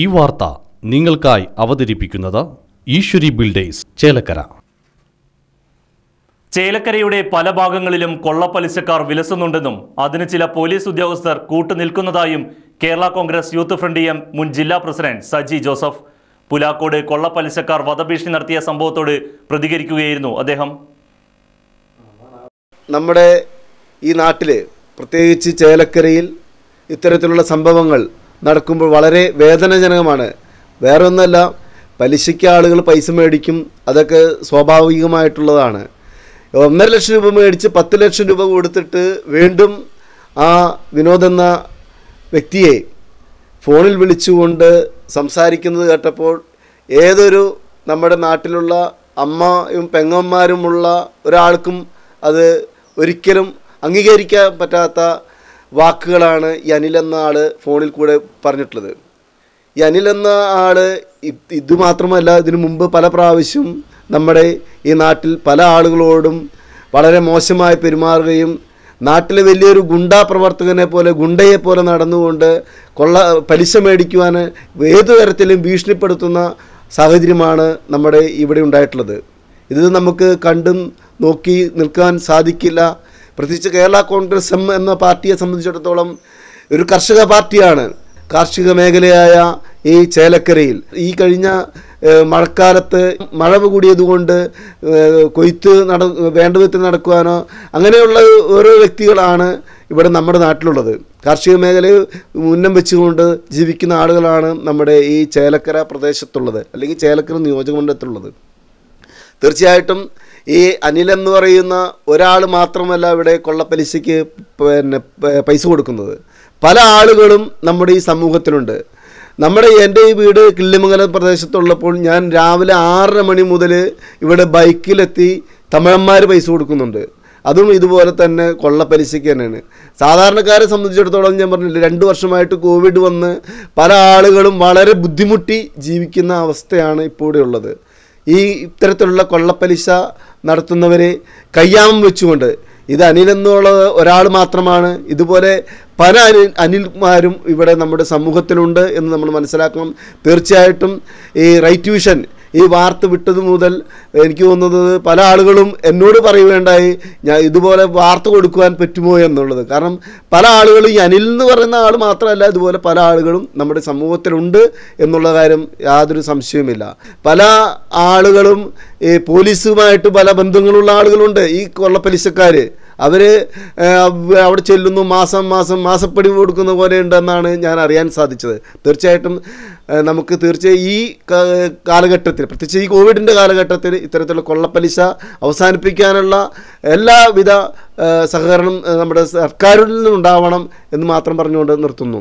ഈ വാർത്ത നിങ്ങൾക്കായി അവതരിപ്പിക്കുന്നത് ഈശ്വരി ബിൽഡേഴ്സ് ചേലക്കര ചേലക്കരയുടെ പല ഭാഗങ്ങളിലും കൊള്ളപ്പലിശക്കാർ വിലസുന്നുണ്ടെന്നും അതിന് ചില പോലീസ് ഉദ്യോഗസ്ഥർ കൂട്ടുനിൽക്കുന്നതായും Kerala Congress youth front M മുൻ ജില്ലാ പ്രസിഡന്റ് സജി ജോസഫ് പുലാക്കോട് കൊള്ളപ്പലിശക്കാർ വധഭീഷണി നടത്തിയ സംഭവത്തോട് പ്രതികരിക്കുകയായിരുന്നു അദ്ദേഹം നമ്മുടെ ഈ നാട്ടിൽ പ്രത്യേകിച്ച് ചേലക്കരയിൽ ഇത്തരത്തിലുള്ള സംഭവങ്ങൾ നടക്കുമ്പോൾ വളരെ വേദനാജനകമാണ് വേറൊന്നല്ല പലിശയ്ക്ക് ആളുകൾ പൈസ മേടിക്കും അതൊക്കെ സ്വാഭാവികമായിട്ടുള്ളതാണ് ഒന്നര ലക്ഷം രൂപ മേടിച്ച് പത്ത് ലക്ഷം രൂപ കൊടുത്തിട്ട് വീണ്ടും ആ വിനോദ് എന്ന വ്യക്തിയെ ഫോണിൽ വിളിച്ചുകൊണ്ട് സംസാരിക്കുന്നത് കേട്ടപ്പോൾ ഏതൊരു നമ്മുടെ നാട്ടിലുള്ള അമ്മയും പെങ്ങന്മാരുമുള്ള ഒരാൾക്കും അത് ഒരിക്കലും അംഗീകരിക്കാൻ പറ്റാത്ത വാക്കുകളാണ് ഈ അനിൽ എന്ന ആൾ ഫോണിൽ കൂടെ പറഞ്ഞിട്ടുള്ളത് ഈ അനിൽ എന്ന ആൾ ഇത് മാത്രമല്ല ഇതിനു മുമ്പ് പല പ്രാവശ്യം നമ്മുടെ ഈ നാട്ടിൽ പല ആളുകളോടും വളരെ മോശമായി പെരുമാറുകയും നാട്ടിലെ വലിയൊരു ഗുണ്ടാ പ്രവർത്തകനെ പോലെ ഗുണ്ടയെ പോലെ നടന്നുകൊണ്ട് കൊള്ള പലിശ മേടിക്കുവാൻ ഏതു തരത്തിലും ഭീഷണിപ്പെടുത്തുന്ന സാഹചര്യമാണ് നമ്മുടെ ഇവിടെ ഉണ്ടായിട്ടുള്ളത് ഇത് നമുക്ക് കണ്ടും നോക്കി നിൽക്കാൻ സാധിക്കില്ല പ്രത്യേകിച്ച് കേരള കോൺഗ്രസ് എം എന്ന പാർട്ടിയെ സംബന്ധിച്ചിടത്തോളം ഒരു കർഷക പാർട്ടിയാണ് കാർഷിക മേഖലയായ ഈ ചേലക്കരയിൽ ഈ കഴിഞ്ഞ മഴക്കാലത്ത് മഴ കൂടിയതുകൊണ്ട് കൊയ്ത്ത് നട വേണ്ടവിധത്തിൽ നടക്കുവാനോ അങ്ങനെയുള്ള ഓരോ വ്യക്തികളാണ് ഇവിടെ നമ്മുടെ നാട്ടിലുള്ളത് കാർഷിക മേഖലയിൽ ഉന്നം വെച്ചുകൊണ്ട് ജീവിക്കുന്ന ആളുകളാണ് നമ്മുടെ ഈ ചേലക്കര പ്രദേശത്തുള്ളത് അല്ലെങ്കിൽ ചേലക്കര നിയോജകമണ്ഡലത്തിലുള്ളത് തീർച്ചയായിട്ടും ഈ അനിൽ എന്ന് പറയുന്ന ഒരാൾ മാത്രമല്ല ഇവിടെ കൊള്ളപ്പലിശയ്ക്ക് പിന്നെ പൈസ കൊടുക്കുന്നത് പല ആളുകളും നമ്മുടെ ഈ സമൂഹത്തിലുണ്ട് നമ്മുടെ എൻ്റെ ഈ വീട് കിള്ളിമംഗലം പ്രദേശത്തുള്ളപ്പോൾ ഞാൻ രാവിലെ ആറര മണി മുതൽ ഇവിടെ ബൈക്കിലെത്തി തമിഴന്മാർ പൈസ കൊടുക്കുന്നുണ്ട് അതും ഇതുപോലെ തന്നെ കൊള്ളപ്പലിശയ്ക്ക് തന്നെയാണ് സാധാരണക്കാരെ സംബന്ധിച്ചിടത്തോളം ഞാൻ പറഞ്ഞില്ല രണ്ട് വർഷമായിട്ട് കോവിഡ് വന്ന് പല ആളുകളും വളരെ ബുദ്ധിമുട്ടി ജീവിക്കുന്ന അവസ്ഥയാണ് ഇപ്പോഴുള്ളത് ഉള്ളത് ഈ ഇത്തരത്തിലുള്ള കൊള്ളപ്പലിശ നടത്തുന്നവരെ കയ്യാമം വെച്ചുകൊണ്ട് ഇത് അനിലെന്നുള്ള ഒരാൾ മാത്രമാണ് ഇതുപോലെ പല അനിൽ അനിൽമാരും ഇവിടെ നമ്മുടെ സമൂഹത്തിലുണ്ട് എന്ന് നമ്മൾ മനസ്സിലാക്കണം തീർച്ചയായിട്ടും ഈ റൈറ്റ് വിഷൻ ഈ വാർത്ത വിട്ടത് മുതൽ എനിക്ക് തോന്നുന്നത് പല ആളുകളും എന്നോട് പറയുകയുണ്ടായി ഞാൻ ഇതുപോലെ വാർത്ത കൊടുക്കുവാൻ പറ്റുമോ എന്നുള്ളത് കാരണം പല ആളുകളും ഈ അനിൽ എന്ന് പറയുന്ന ആൾ മാത്രമല്ല ഇതുപോലെ പല ആളുകളും നമ്മുടെ സമൂഹത്തിലുണ്ട് എന്നുള്ള കാര്യം യാതൊരു സംശയവുമില്ല പല ആളുകളും ഈ പോലീസുമായിട്ട് പല ബന്ധങ്ങളുള്ള ആളുകളുണ്ട് ഈ കൊള്ളപ്പലിശക്കാർ അവർ അവിടെ ചെല്ലുന്നു മാസം മാസം മാസപ്പടി കൊടുക്കുന്ന പോലെ ഉണ്ടെന്നാണ് ഞാൻ അറിയാൻ സാധിച്ചത് തീർച്ചയായിട്ടും നമുക്ക് തീർച്ചയായും ഈ കാലഘട്ടത്തിൽ പ്രത്യേകിച്ച് ഈ കോവിഡിൻ്റെ കാലഘട്ടത്തിൽ ഇത്തരത്തിലുള്ള കൊള്ളപ്പലിശ അവസാനിപ്പിക്കാനുള്ള എല്ലാവിധ സഹകരണം നമ്മുടെ സർക്കാരിൽ നിന്നുണ്ടാവണം എന്ന് മാത്രം പറഞ്ഞുകൊണ്ട് നിർത്തുന്നു